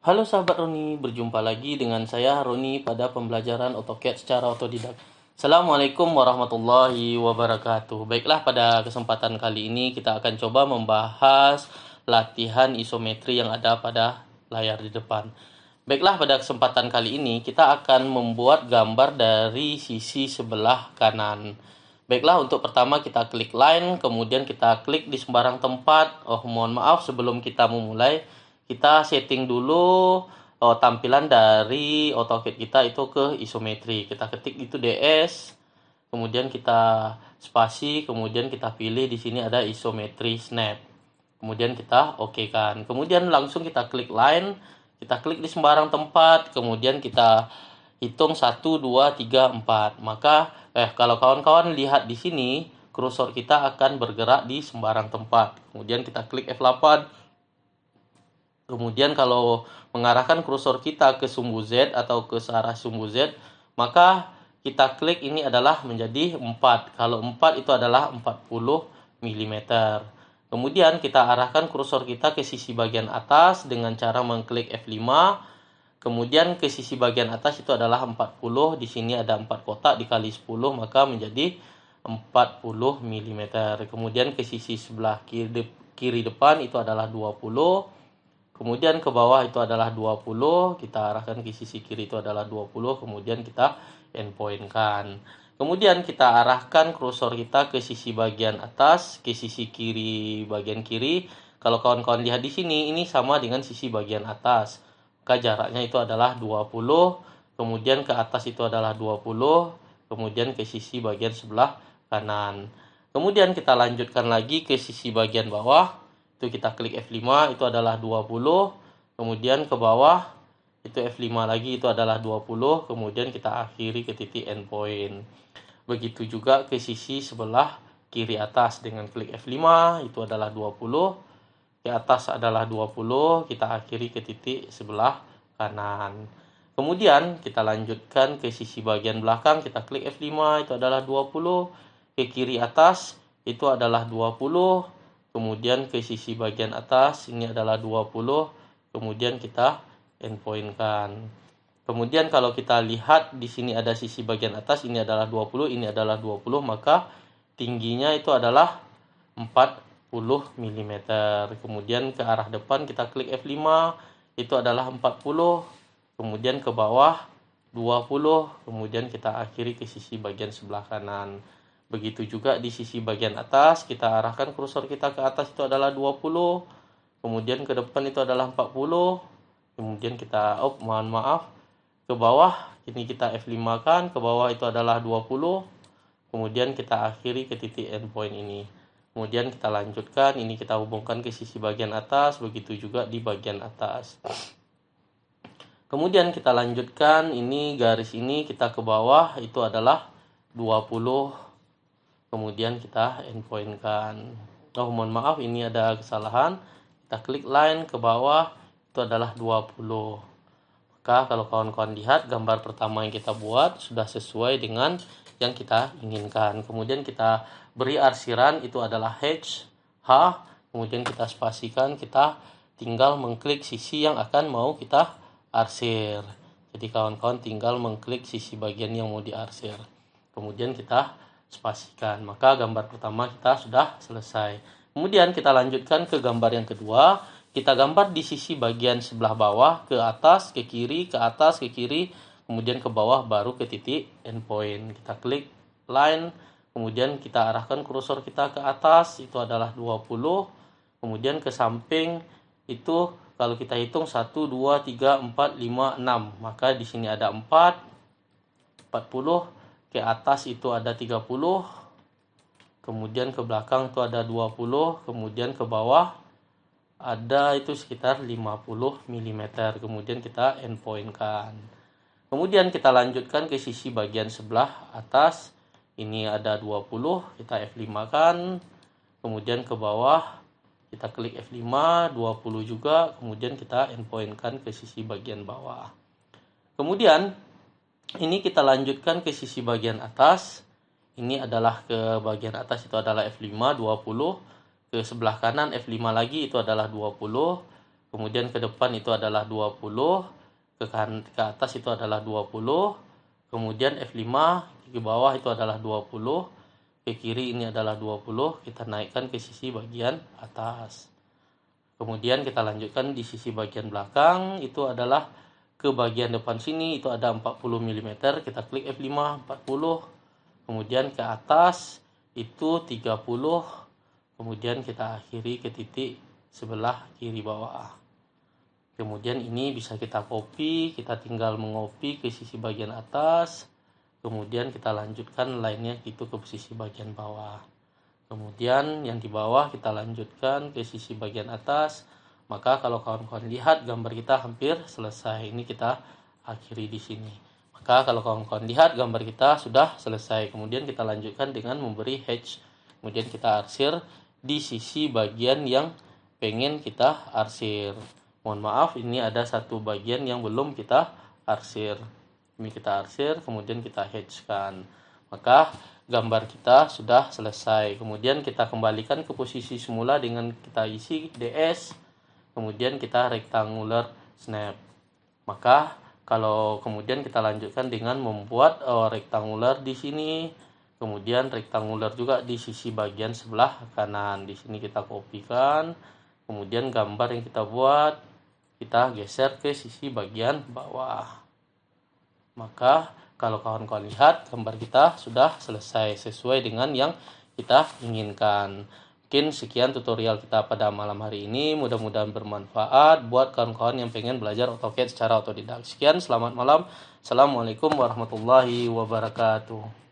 Halo sahabat Roni, berjumpa lagi dengan saya Roni pada pembelajaran AutoCAD secara otodidak. Assalamualaikum warahmatullahi wabarakatuh. Baiklah pada kesempatan kali ini kita akan coba membahas latihan isometri yang ada pada layar di depan. Baiklah pada kesempatan kali ini kita akan membuat gambar dari sisi sebelah kanan. Baiklah untuk pertama kita klik line, kemudian kita klik di sembarang tempat. Oh mohon maaf sebelum kita memulai kita setting dulu oh, tampilan dari AutoCAD kita itu ke isometri. Kita ketik itu DS, kemudian kita spasi, kemudian kita pilih di sini ada isometri snap. Kemudian kita oke okay kan. Kemudian langsung kita klik line, kita klik di sembarang tempat, kemudian kita hitung 1 2 3 4. Maka eh kalau kawan-kawan lihat di sini, kursor kita akan bergerak di sembarang tempat. Kemudian kita klik F8 Kemudian kalau mengarahkan kursor kita ke sumbu Z atau ke searah sumbu Z, maka kita klik ini adalah menjadi 4. Kalau 4 itu adalah 40 mm. Kemudian kita arahkan kursor kita ke sisi bagian atas dengan cara mengklik F5. Kemudian ke sisi bagian atas itu adalah 40. Di sini ada 4 kotak dikali 10 maka menjadi 40 mm. Kemudian ke sisi sebelah kiri, kiri depan itu adalah 20 Kemudian ke bawah itu adalah 20, kita arahkan ke sisi kiri itu adalah 20, kemudian kita endpoint-kan. Kemudian kita arahkan kursor kita ke sisi bagian atas, ke sisi kiri bagian kiri. Kalau kawan-kawan lihat di sini, ini sama dengan sisi bagian atas. Maka jaraknya itu adalah 20, kemudian ke atas itu adalah 20, kemudian ke sisi bagian sebelah kanan. Kemudian kita lanjutkan lagi ke sisi bagian bawah itu kita klik F5 itu adalah 20 kemudian ke bawah itu F5 lagi itu adalah 20 kemudian kita akhiri ke titik endpoint begitu juga ke sisi sebelah kiri atas dengan klik F5 itu adalah 20 ke atas adalah 20 kita akhiri ke titik sebelah kanan kemudian kita lanjutkan ke sisi bagian belakang kita klik F5 itu adalah 20 ke kiri atas itu adalah 20 kemudian ke sisi bagian atas ini adalah 20 kemudian kita endpointkan kemudian kalau kita lihat di sini ada sisi bagian atas ini adalah 20 ini adalah 20 maka tingginya itu adalah 40 mm kemudian ke arah depan kita klik F5 itu adalah 40 kemudian ke bawah 20 kemudian kita akhiri ke sisi bagian sebelah kanan Begitu juga di sisi bagian atas, kita arahkan kursor kita ke atas itu adalah 20, kemudian ke depan itu adalah 40, kemudian kita, oh mohon maaf, ke bawah, ini kita F5 kan, ke bawah itu adalah 20, kemudian kita akhiri ke titik endpoint ini. Kemudian kita lanjutkan, ini kita hubungkan ke sisi bagian atas, begitu juga di bagian atas. Kemudian kita lanjutkan, ini garis ini kita ke bawah, itu adalah 20 kemudian kita endpointkan oh mohon maaf ini ada kesalahan kita klik line ke bawah itu adalah 20 maka kalau kawan-kawan lihat gambar pertama yang kita buat sudah sesuai dengan yang kita inginkan kemudian kita beri arsiran itu adalah h h kemudian kita spasikan kita tinggal mengklik sisi yang akan mau kita arsir jadi kawan-kawan tinggal mengklik sisi bagian yang mau diarsir kemudian kita spasikan. Maka gambar pertama kita sudah selesai. Kemudian kita lanjutkan ke gambar yang kedua. Kita gambar di sisi bagian sebelah bawah, ke atas, ke kiri, ke atas, ke kiri, kemudian ke bawah baru ke titik endpoint. Kita klik line, kemudian kita arahkan kursor kita ke atas, itu adalah 20, kemudian ke samping itu kalau kita hitung 1 2 3 4 5 6, maka di sini ada 4 40 ke atas itu ada 30 kemudian ke belakang itu ada 20 kemudian ke bawah ada itu sekitar 50 mm kemudian kita endpoint kan kemudian kita lanjutkan ke sisi bagian sebelah atas ini ada 20 kita F5 kan kemudian ke bawah kita klik F5 20 juga kemudian kita endpoint kan ke sisi bagian bawah kemudian ini kita lanjutkan ke sisi bagian atas ini adalah ke bagian atas itu adalah F5 20 ke sebelah kanan F5 lagi itu adalah 20 kemudian ke depan itu adalah 20 ke kan ke atas itu adalah 20 kemudian F5 ke bawah itu adalah 20 ke kiri ini adalah 20 kita naikkan ke sisi bagian atas kemudian kita lanjutkan di sisi bagian belakang itu adalah ke bagian depan sini itu ada 40 mm kita klik F5 40 kemudian ke atas itu 30 kemudian kita akhiri ke titik sebelah kiri bawah kemudian ini bisa kita copy kita tinggal mengopi ke sisi bagian atas kemudian kita lanjutkan lainnya itu ke sisi bagian bawah kemudian yang di bawah kita lanjutkan ke sisi bagian atas maka kalau kawan-kawan lihat gambar kita hampir selesai. Ini kita akhiri di sini. Maka kalau kawan-kawan lihat gambar kita sudah selesai. Kemudian kita lanjutkan dengan memberi hatch. Kemudian kita arsir di sisi bagian yang pengen kita arsir. Mohon maaf, ini ada satu bagian yang belum kita arsir. Ini kita arsir, kemudian kita hatchkan. Maka gambar kita sudah selesai. Kemudian kita kembalikan ke posisi semula dengan kita isi DS kemudian kita rectangular snap maka kalau kemudian kita lanjutkan dengan membuat uh, rectangular di sini kemudian rectangular juga di sisi bagian sebelah kanan di sini kita kopikan kemudian gambar yang kita buat kita geser ke sisi bagian bawah maka kalau kawan-kawan lihat gambar kita sudah selesai sesuai dengan yang kita inginkan Mungkin sekian tutorial kita pada malam hari ini. Mudah-mudahan bermanfaat buat kawan-kawan yang pengen belajar AutoCAD secara otodidak. Sekian, selamat malam. Assalamualaikum warahmatullahi wabarakatuh.